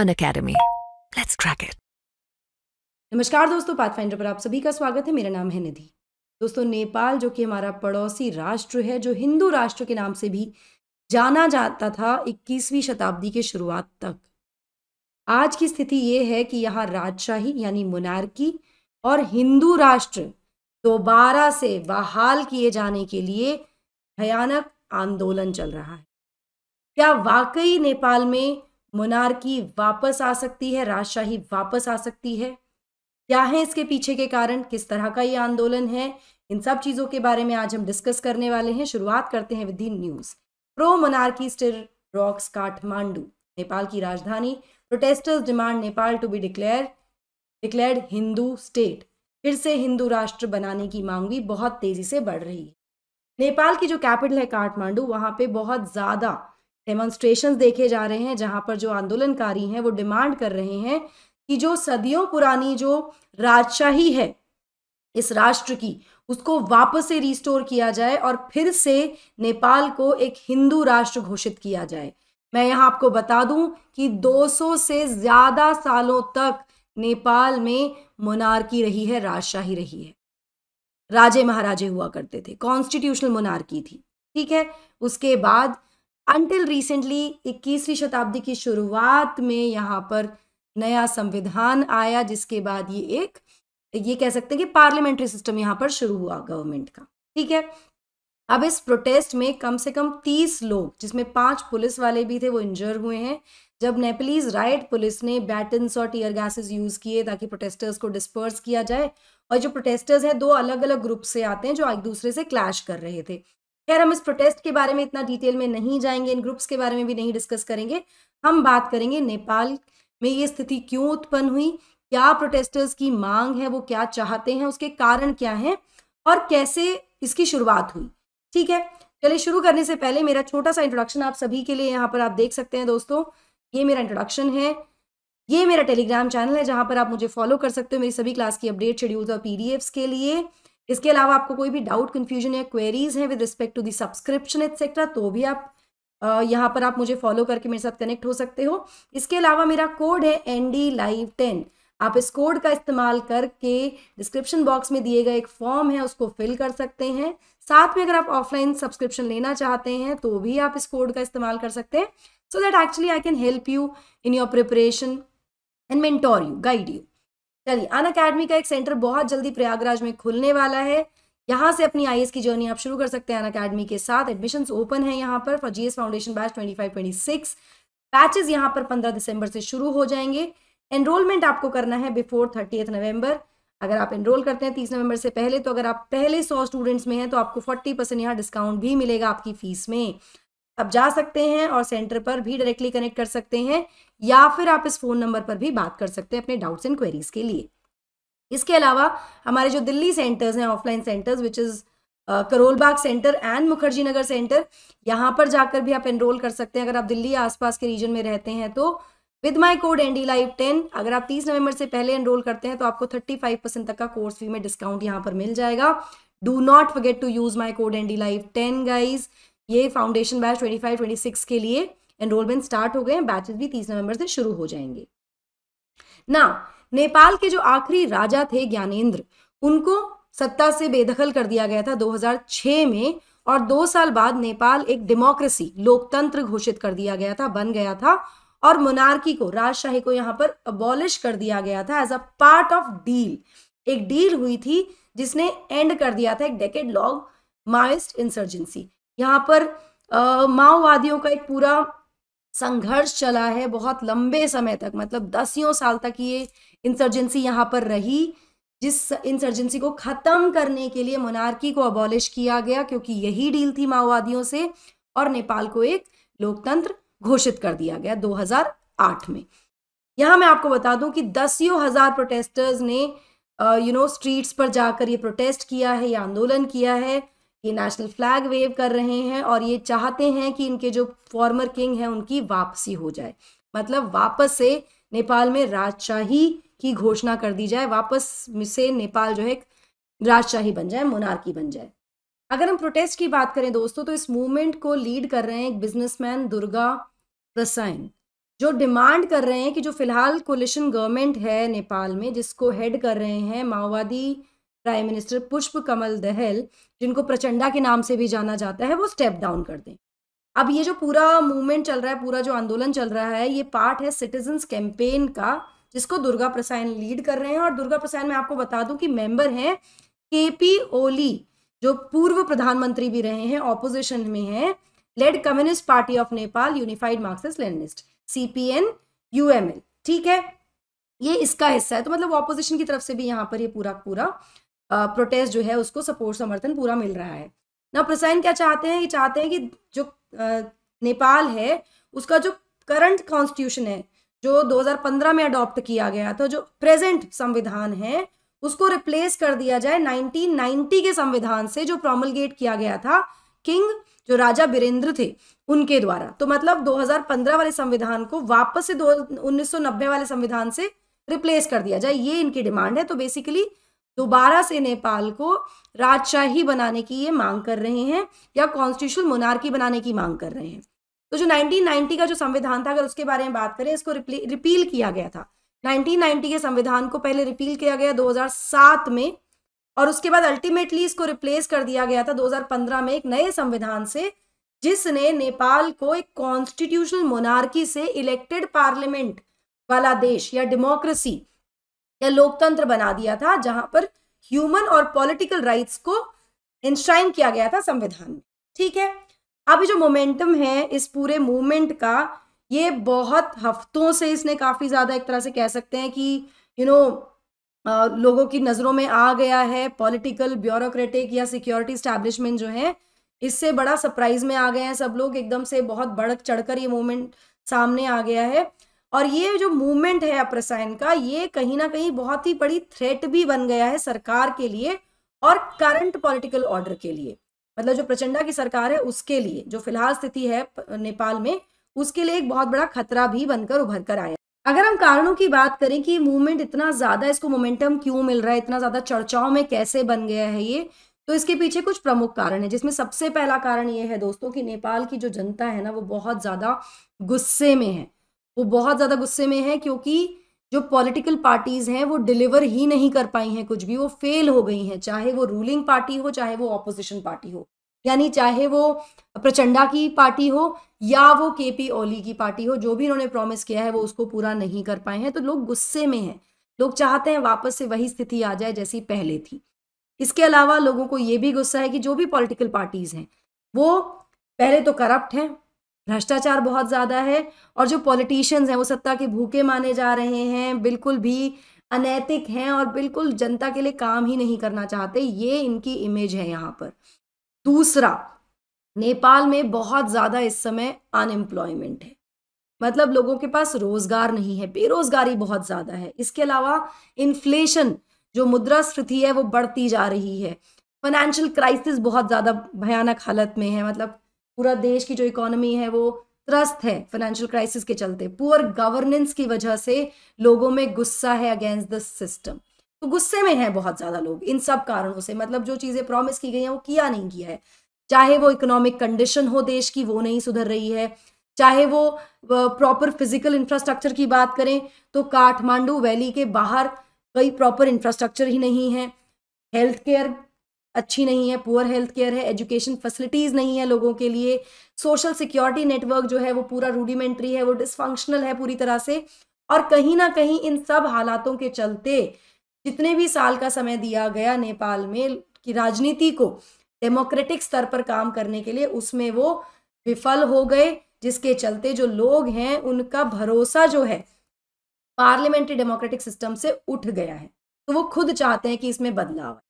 on Unacademy let's crack it नमस्कार दोस्तों pathfinder पर आप सभी का स्वागत है मेरा नाम है निधि दोस्तों नेपाल जो कि हमारा पड़ोसी राष्ट्र है जो हिंदू राष्ट्र के नाम से भी जाना जाता था 21वीं शताब्दी के शुरुआत तक आज की स्थिति ये है कि यहाँ राजशाही यानी मुनारकी और हिंदू राष्ट्र दोबारा से बहाल किए जाने के लिए भयानक आंदोलन चल रहा है क्या वाकई नेपाल में मोनार्की वापस आ सकती है राजशाही वापस आ सकती है क्या है इसके पीछे के कारण किस तरह का ये आंदोलन है इन सब चीजों के बारे में आज हम डिस्कस करने वाले हैं शुरुआत करते हैं with news pro monarchy stir rocks Kathmandu Nepal की राजधानी protesters demand Nepal to be declare declared Hindu state फिर से हिंदू राष्ट्र बनाने की मांग भी बहुत तेजी से बढ़ रही है नेपाल की जो कैपिटल है काठमांडू वहाँ पे बहुत ज़्यादा डेमोन्स्ट्रेशन देखे जा रहे हैं जहां पर जो आंदोलनकारी हैं वो डिमांड कर रहे हैं कि जो सदियों पुरानी जो राजशाही है इस राष्ट्र की उसको वापस से रिस्टोर किया जाए और फिर से नेपाल को एक हिंदू राष्ट्र घोषित किया जाए मैं यहाँ आपको बता दूं कि 200 से ज़्यादा सालों तक नेपाल में मोनार्की रही है राजशाही रही है राजे महाराजे हुआ करते थे कॉन्स्टिट्यूशनल मोनार्की थी ठीक है उसके बाद अंटिल रिसेंटली इक्कीसवीं शताब्दी की शुरुआत में यहाँ पर नया संविधान आया जिसके बाद ये एक ये कह सकते हैं कि पार्लियामेंट्री सिस्टम यहाँ पर शुरू हुआ गवर्नमेंट का ठीक है अब इस प्रोटेस्ट में कम से कम तीस लोग जिसमें पांच पुलिस वाले भी थे वो इंजर हुए हैं जब नेपलीज राइट पुलिस ने बैटन्स और टीयर गैसेस यूज किए ताकि प्रोटेस्टर्स को डिस्पर्स किया जाए और जो प्रोटेस्टर्स हैं दो अलग अलग ग्रुप से आते हैं जो एक दूसरे से क्लैश कर रहे थे खैर हम इस प्रोटेस्ट के बारे में इतना डिटेल में नहीं जाएंगे इन ग्रुप्स के बारे में भी नहीं डिस्कस करेंगे हम बात करेंगे नेपाल में ये स्थिति क्यों उत्पन्न हुई क्या प्रोटेस्टर्स की मांग है वो क्या चाहते हैं उसके कारण क्या हैं और कैसे इसकी शुरुआत हुई ठीक है चलिए शुरू करने से पहले मेरा छोटा सा इंट्रोडक्शन आप सभी के लिए यहाँ पर आप देख सकते हैं दोस्तों ये मेरा इंट्रोडक्शन है ये मेरा टेलीग्राम चैनल है जहाँ पर आप मुझे फॉलो कर सकते हो मेरी सभी क्लास की अपडेट शेड्यूल्स और पीडीएफ्स के लिए इसके अलावा आपको कोई भी डाउट कन्फ्यूजन या क्वेरीज है with respect to the subscription etcetera तो भी आप यहाँ पर आप मुझे फॉलो करके मेरे साथ कनेक्ट हो सकते हो इसके अलावा मेरा कोड है एन डी लाइव टेन आप इस कोड का इस्तेमाल करके डिस्क्रिप्शन बॉक्स में दिए गए एक फॉर्म है उसको फिल कर सकते हैं साथ में अगर आप ऑफलाइन सब्सक्रिप्शन लेना चाहते हैं तो भी आप इस कोड का इस्तेमाल कर सकते हैं so that actually I can help you in your preparation and mentor you guide you चलिए अन अकेडमी का एक सेंटर बहुत जल्दी प्रयागराज में खुलने वाला है यहाँ से अपनी आई की जर्नी आप शुरू कर सकते हैं अन अकेडमी के साथ एडमिशन ओपन है यहाँ पर for GS foundation batch twenty five twenty six batches यहाँ पर पंद्रह दिसंबर से शुरू हो जाएंगे एनरोलमेंट आपको करना है बिफोर थर्टी नवंबर अगर आप एनरोल करते हैं तीस नवंबर से पहले तो अगर आप पहले सौ स्टूडेंट्स में हैं तो आपको फोर्टी परसेंट यहाँ डिस्काउंट भी मिलेगा आपकी फीस में आप जा सकते हैं और सेंटर पर भी डायरेक्टली कनेक्ट कर सकते हैं या फिर आप इस फ़ोन नंबर पर भी बात कर सकते हैं अपने डाउट्स एंड क्वेरीज़ के लिए इसके अलावा हमारे जो दिल्ली सेंटर्स हैं offline centres which is Karol Bagh centre and Mukherjee Nagar centre यहाँ पर जाकर भी आप एनरोल कर सकते हैं अगर आप दिल्ली आसपास के रीजन में रहते हैं तो with my code N D live ten अगर आप तीस नवंबर से पहले एनरोल करते हैं तो आपको थर्टी फाइव परसेंट तक का कोर्स फी में डिस्काउंट यहाँ पर मिल जाएगा do not forget to use my code N D live ten guys ये foundation batch twenty five twenty six के लिए एनरोलमेंट स्टार्ट हो गए हैं बैचेस भी तीस नवंबर से शुरू हो जाएंगे ना नेपाल के जो आखिरी राजा थे ज्ञानेन्द्र उनको सत्ता से बेदखल कर दिया गया था 2006 में और दो साल बाद नेपाल एक डेमोक्रेसी लोकतंत्र घोषित कर दिया गया था बन गया था और मोनार्की को राजशाही को यहाँ पर अबॉलिश कर दिया गया था as a part of deal एक डील हुई थी जिसने एंड कर दिया था एक डेकेड लॉन्ग माइस्ट इंसर्जेंसी यहाँ पर माओवादियों का एक पूरा संघर्ष चला है बहुत लंबे समय तक मतलब दसियों साल तक ये इंसर्जेंसी यहाँ पर रही जिस इंसर्जेंसी को ख़त्म करने के लिए मोनार्की को अबॉलिश किया गया क्योंकि यही डील थी माओवादियों से और नेपाल को एक लोकतंत्र घोषित कर दिया गया 2008 में यहाँ मैं आपको बता दूं कि दसियों हज़ार प्रोटेस्टर्स ने यू नो स्ट्रीट्स पर जाकर ये प्रोटेस्ट किया है या आंदोलन किया है ये नेशनल फ्लैग वेव कर रहे हैं और ये चाहते हैं कि इनके जो फॉर्मर किंग हैं उनकी वापसी हो जाए मतलब वापस से नेपाल में राजशाही की घोषणा कर दी जाए वापस से नेपाल जो है राजशाही बन जाए मोनार्की बन जाए अगर हम प्रोटेस्ट की बात करें दोस्तों तो इस मूवमेंट को लीड कर रहे हैं एक बिजनेसमैन दुर्गा प्रसाइन जो डिमांड कर रहे हैं कि जो फिलहाल कोलिशन गवर्नमेंट है नेपाल में जिसको हेड कर रहे हैं माओवादी प्राइम मिनिस्टर पुष्प कमल दहल जिनको प्रचंडा के नाम से भी जाना जाता है वो स्टेप डाउन कर दें अब ये जो पूरा मूवमेंट चल रहा है पूरा जो आंदोलन चल रहा है ये पार्ट है सिटीजन्स कैंपेन का जिसको दुर्गा प्रसाद लीड कर रहे हैं और दुर्गा प्रसाद मैं आपको बता दूं कि मेंबर हैं के पी ओली जो पूर्व प्रधानमंत्री भी रहे हैं ऑपोजिशन में हैं led Communist Party of Nepal Unified Marxist Leninist CPN UML ठीक है ये इसका हिस्सा है तो मतलब ऑपोजिशन की तरफ से भी यहाँ पर ये पूरा पूरा प्रोटेस्ट जो है उसको सपोर्ट समर्थन पूरा मिल रहा है ना प्रसाइन क्या चाहते हैं ये चाहते हैं कि जो नेपाल है उसका जो करंट कॉन्स्टिट्यूशन है जो 2015 में अडॉप्ट किया गया था जो प्रेजेंट संविधान है उसको रिप्लेस कर दिया जाए 1990 के संविधान से जो प्रोमलगेट किया गया था किंग जो राजा बीरेंद्र थे उनके द्वारा तो मतलब 2015 वाले संविधान को वापस से दो 1990 वाले संविधान से रिप्लेस कर दिया जाए ये इनकी डिमांड है तो बेसिकली दोबारा से नेपाल को राजशाही बनाने की ये मांग कर रहे हैं या कॉन्स्टिट्यूशन मोनार्की बनाने की मांग कर रहे हैं तो जो 1990 का जो संविधान था अगर उसके बारे में बात करें इसको रिपील किया गया था 1990 के संविधान को पहले रिपील किया गया 2007 में और उसके बाद अल्टीमेटली इसको रिप्लेस कर दिया गया था 2015 में एक नए संविधान से जिसने नेपाल को एक कॉन्स्टिट्यूशनल मोनार्की से इलेक्टेड पार्लियामेंट वाला देश या डेमोक्रेसी या लोकतंत्र बना दिया था जहां पर ह्यूमन और पॉलिटिकल राइट्स को इंश्राइन किया गया था संविधान में ठीक है अभी जो मोमेंटम है इस पूरे मूवमेंट का ये बहुत हफ्तों से इसने काफ़ी ज़्यादा एक तरह से कह सकते हैं कि यू you नो know, लोगों की नज़रों में आ गया है पॉलिटिकल ब्यूरोक्रेटिक या सिक्योरिटी स्टैब्लिशमेंट जो है इससे बड़ा सरप्राइज में आ गए हैं सब लोग एकदम से बहुत बढ़ चढ़कर ये मूवमेंट सामने आ गया है और ये जो मूवमेंट है अप्रसायन का ये कहीं ना कहीं बहुत ही बड़ी थ्रेट भी बन गया है सरकार के लिए और करंट पॉलिटिकल ऑर्डर के लिए मतलब जो प्रचंडा की सरकार है उसके लिए जो फिलहाल स्थिति है नेपाल में उसके लिए एक बहुत बड़ा खतरा भी बनकर उभर कर आया अगर हम कारणों की बात करें कि मूवमेंट इतना ज्यादा इसको मोमेंटम क्यों मिल रहा है इतना ज्यादा चर्चाओं में कैसे बन गया है ये तो इसके पीछे कुछ प्रमुख कारण है जिसमें सबसे पहला कारण ये है दोस्तों कि नेपाल की जो जनता है ना वो बहुत ज्यादा गुस्से में है वो बहुत ज़्यादा गुस्से में है क्योंकि जो पॉलिटिकल पार्टीज़ हैं वो डिलीवर ही नहीं कर पाई हैं कुछ भी वो फेल हो गई हैं चाहे वो रूलिंग पार्टी हो चाहे वो ऑपोजिशन पार्टी हो यानी चाहे वो प्रचंडा की पार्टी हो या वो के पी ओली की पार्टी हो जो भी उन्होंने प्रॉमिस किया है वो उसको पूरा नहीं कर पाए हैं तो लोग गुस्से में हैं लोग चाहते हैं वापस से वही स्थिति आ जाए जैसी पहले थी इसके अलावा लोगों को ये भी गुस्सा है कि जो भी पॉलिटिकल पार्टीज़ हैं वो पहले तो करप्ट हैं भ्रष्टाचार बहुत ज़्यादा है और जो पॉलिटिशियंस हैं वो सत्ता के भूखे माने जा रहे हैं बिल्कुल भी अनैतिक हैं और बिल्कुल जनता के लिए काम ही नहीं करना चाहते ये इनकी इमेज है यहाँ पर दूसरा नेपाल में बहुत ज़्यादा इस समय अनएम्प्लॉयमेंट है मतलब लोगों के पास रोजगार नहीं है बेरोजगारी बहुत ज़्यादा है इसके अलावा इन्फ्लेशन जो मुद्रास्फीति है वो बढ़ती जा रही है फाइनेंशियल क्राइसिस बहुत ज़्यादा भयानक हालत में है मतलब पूरा देश की जो इकोनॉमी है वो त्रस्त है फाइनेंशियल क्राइसिस के चलते पुअर गवर्नेंस की वजह से लोगों में गुस्सा है अगेंस्ट द सिस्टम तो गुस्से में है बहुत ज़्यादा लोग इन सब कारणों से मतलब जो चीज़ें प्रॉमिस की गई हैं वो किया नहीं किया है चाहे वो इकोनॉमिक कंडीशन हो देश की वो नहीं सुधर रही है चाहे वो प्रॉपर फिजिकल इंफ्रास्ट्रक्चर की बात करें तो काठमांडू वैली के बाहर कई प्रॉपर इंफ्रास्ट्रक्चर ही नहीं है हेल्थ केयर अच्छी नहीं है पुअर हेल्थ केयर है एजुकेशन फैसिलिटीज़ नहीं है लोगों के लिए सोशल सिक्योरिटी नेटवर्क जो है वो पूरा रूडिमेंट्री है वो डिसफंक्शनल है पूरी तरह से और कहीं ना कहीं इन सब हालातों के चलते जितने भी साल का समय दिया गया नेपाल में कि राजनीति को डेमोक्रेटिक स्तर पर काम करने के लिए उसमें वो विफल हो गए जिसके चलते जो लोग हैं उनका भरोसा जो है पार्लियामेंट्री डेमोक्रेटिक सिस्टम से उठ गया है तो वो खुद चाहते हैं कि इसमें बदलाव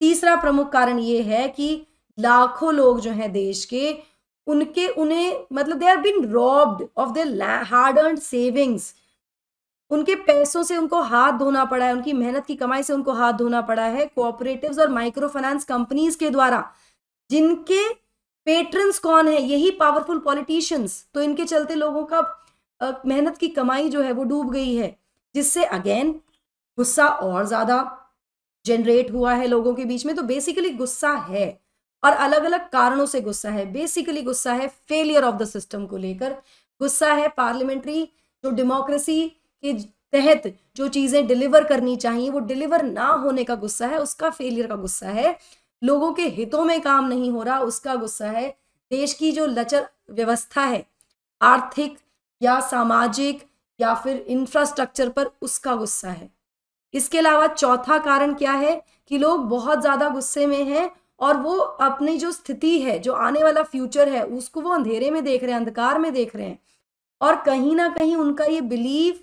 तीसरा प्रमुख कारण ये है कि लाखों लोग जो हैं देश के उनके उन्हें मतलब they are been robbed of their hard earned savings उनके पैसों से उनको हाथ धोना पड़ा है उनकी मेहनत की कमाई से उनको हाथ धोना पड़ा है कोऑपरेटिव और माइक्रो फाइनेंस कंपनीज के द्वारा जिनके पेट्रंस कौन है यही पावरफुल पॉलिटिशियंस तो इनके चलते लोगों का मेहनत की कमाई जो है वो डूब गई है जिससे अगेन गुस्सा और ज्यादा जनरेट हुआ है लोगों के बीच में तो बेसिकली गुस्सा है और अलग अलग कारणों से गुस्सा है बेसिकली गुस्सा है फेलियर ऑफ द सिस्टम को लेकर गुस्सा है पार्लियामेंट्री जो डेमोक्रेसी के तहत जो चीज़ें डिलीवर करनी चाहिए वो डिलीवर ना होने का गुस्सा है उसका फेलियर का गुस्सा है लोगों के हितों में काम नहीं हो रहा उसका गुस्सा है देश की जो लचर व्यवस्था है आर्थिक या सामाजिक या फिर इंफ्रास्ट्रक्चर पर उसका गुस्सा है इसके अलावा चौथा कारण क्या है कि लोग बहुत ज़्यादा गुस्से में हैं और वो अपनी जो स्थिति है जो आने वाला फ्यूचर है उसको वो अंधेरे में देख रहे हैं अंधकार में देख रहे हैं और कहीं ना कहीं उनका ये बिलीव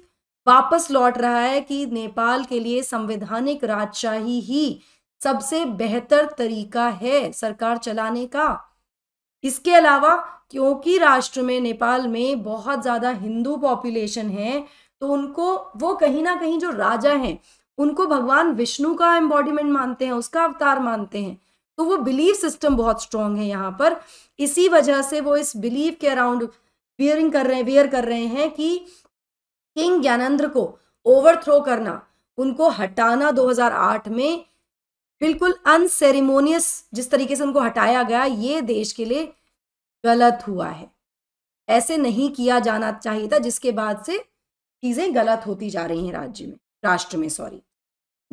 वापस लौट रहा है कि नेपाल के लिए संवैधानिक राजशाही ही सबसे बेहतर तरीका है सरकार चलाने का इसके अलावा क्योंकि राष्ट्र में नेपाल में बहुत ज़्यादा हिंदू पॉपुलेशन है तो उनको वो कहीं ना कहीं जो राजा हैं उनको भगवान विष्णु का एम्बॉडीमेंट मानते हैं उसका अवतार मानते हैं तो वो बिलीव सिस्टम बहुत स्ट्रांग है यहाँ पर इसी वजह से वो इस बिलीव के अराउंड वियरिंग कर रहे हैं वियर कर रहे हैं कि किंग ज्ञानेन्द्र को ओवरथ्रो करना उनको हटाना 2008 में बिल्कुल अनसेरिमोनियस जिस तरीके से उनको हटाया गया ये देश के लिए गलत हुआ है ऐसे नहीं किया जाना चाहिए था जिसके बाद से चीज़ें गलत होती जा रही हैं राज्य में राष्ट्र में सॉरी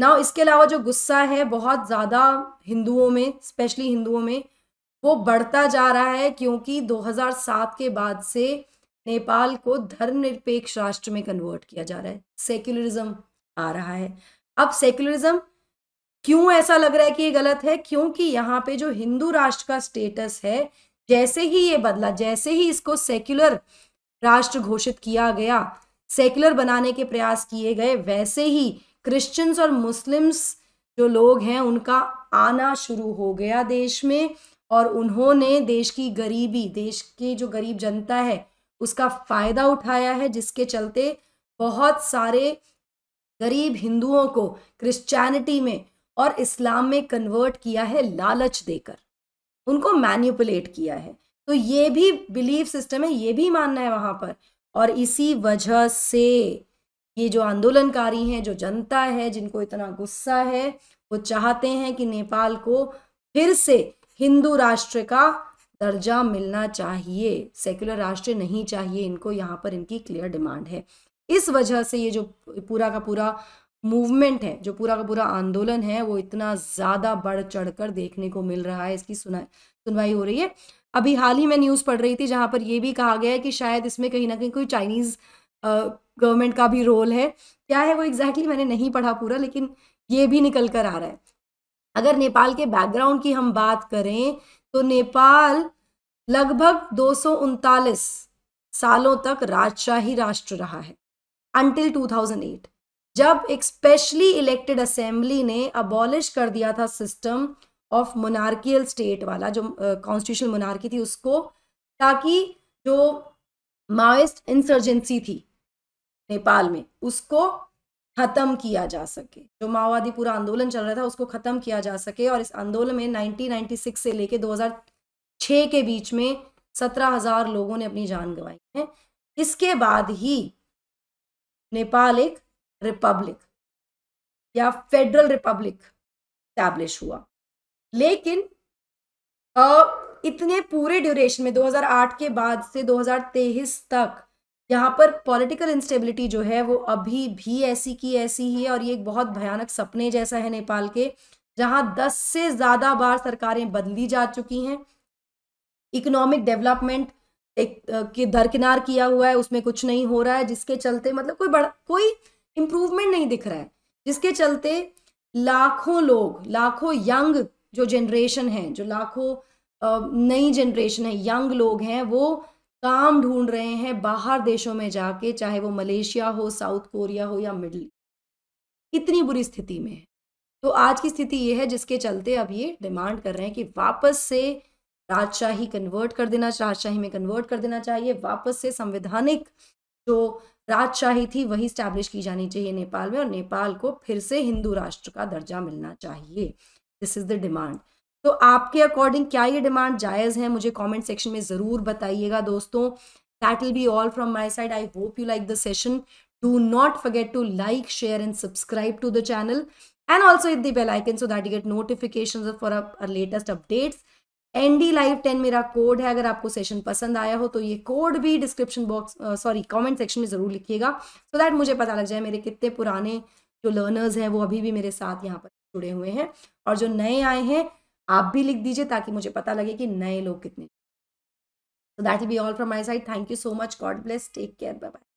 ना इसके अलावा जो गुस्सा है बहुत ज़्यादा हिंदुओं में स्पेशली हिंदुओं में वो बढ़ता जा रहा है क्योंकि 2007 के बाद से नेपाल को धर्मनिरपेक्ष राष्ट्र में कन्वर्ट किया जा रहा है सेक्युलरिज्म आ रहा है अब सेक्युलरिज्म क्यों ऐसा लग रहा है कि ये गलत है क्योंकि यहाँ पे जो हिंदू राष्ट्र का स्टेटस है जैसे ही ये बदला जैसे ही इसको सेक्युलर राष्ट्र घोषित किया गया सेकुलर बनाने के प्रयास किए गए वैसे ही क्रिश्चियंस और मुस्लिम्स जो लोग हैं उनका आना शुरू हो गया देश में और उन्होंने देश की गरीबी देश की जो गरीब जनता है उसका फ़ायदा उठाया है जिसके चलते बहुत सारे गरीब हिंदुओं को क्रिश्चियनिटी में और इस्लाम में कन्वर्ट किया है लालच देकर उनको मैन्यूपुलेट किया है तो ये भी बिलीफ सिस्टम है ये भी मानना है वहाँ पर और इसी वजह से ये जो आंदोलनकारी हैं जो जनता है जिनको इतना गुस्सा है वो चाहते हैं कि नेपाल को फिर से हिंदू राष्ट्र का दर्जा मिलना चाहिए सेक्युलर राष्ट्र नहीं चाहिए इनको यहाँ पर इनकी क्लियर डिमांड है इस वजह से ये जो पूरा का पूरा मूवमेंट है जो पूरा का पूरा आंदोलन है वो इतना ज़्यादा बढ़ चढ़ कर देखने को मिल रहा है इसकी सुना सुनवाई हो रही है अभी हाल ही में न्यूज़ पढ़ रही थी जहाँ पर ये भी कहा गया है कि शायद इसमें कहीं ना कहीं कोई चाइनीज़ गवर्नमेंट का भी रोल है क्या है वो एग्जैक्टली exactly मैंने नहीं पढ़ा पूरा लेकिन ये भी निकल कर आ रहा है अगर नेपाल के बैकग्राउंड की हम बात करें तो नेपाल लगभग दो सालों तक राजशाही राष्ट्र रहा है अनटिल 2008 जब एक स्पेशली इलेक्टेड असेंबली ने अबॉलिश कर दिया था सिस्टम ऑफ मोनार्कियल स्टेट वाला जो कॉन्स्टिट्यूशन uh, मोनार्की थी उसको ताकि जो माओस्ट इंसर्जेंसी थी नेपाल में उसको ख़त्म किया जा सके जो माओवादी पूरा आंदोलन चल रहा था उसको ख़त्म किया जा सके और इस आंदोलन में 1996 से लेके 2006 के बीच में सत्रह हजार लोगों ने अपनी जान गंवाई है इसके बाद ही नेपाल एक रिपब्लिक या फेडरल रिपब्लिक स्टैब्लिश हुआ लेकिन आ, इतने पूरे ड्यूरेशन में 2008 के बाद से 2023 तक यहाँ पर पॉलिटिकल इंस्टेबिलिटी जो है वो अभी भी ऐसी की ऐसी ही है और ये एक बहुत भयानक सपने जैसा है नेपाल के जहाँ 10 से ज़्यादा बार सरकारें बदली जा चुकी हैं इकोनॉमिक डेवलपमेंट एक के दरकिनार किया हुआ है उसमें कुछ नहीं हो रहा है जिसके चलते मतलब कोई बड़ा कोई इम्प्रूवमेंट नहीं दिख रहा है जिसके चलते लाखों लोग लाखों यंग जो जनरेशन है जो लाखों नई जनरेशन है यंग लोग हैं वो काम ढूंढ रहे हैं बाहर देशों में जाके चाहे वो मलेशिया हो साउथ कोरिया हो या मिडल इतनी बुरी स्थिति में है तो आज की स्थिति ये है जिसके चलते अब ये डिमांड कर रहे हैं कि वापस से राजशाही कन्वर्ट कर देना राजशाही में कन्वर्ट कर देना चाहिए वापस से संवैधानिक जो राजशाही थी वही स्टैब्लिश की जानी चाहिए नेपाल में और नेपाल को फिर से हिंदू राष्ट्र का दर्जा मिलना चाहिए दिस इज़ द डिमांड तो आपके अकॉर्डिंग क्या ये डिमांड जायज़ है मुझे कमेंट सेक्शन में ज़रूर बताइएगा दोस्तों that will be all from my side I hope you like the session do not forget to like share and subscribe to the channel and also hit the bell icon so that you get notifications for our, our uh, latest updates ND live ten मेरा code है अगर आपको session पसंद आया हो तो ये code भी description box sorry comment section में ज़रूर लिखिएगा सो दैट मुझे पता लग जाए मेरे कितने पुराने जो लर्नर्स हैं वो अभी भी मेरे साथ यहाँ पर जुड़े हुए हैं और जो नए आए हैं आप भी लिख दीजिए ताकि मुझे पता लगे कि नए लोग कितने that be all from my side thank you so much God bless take care bye bye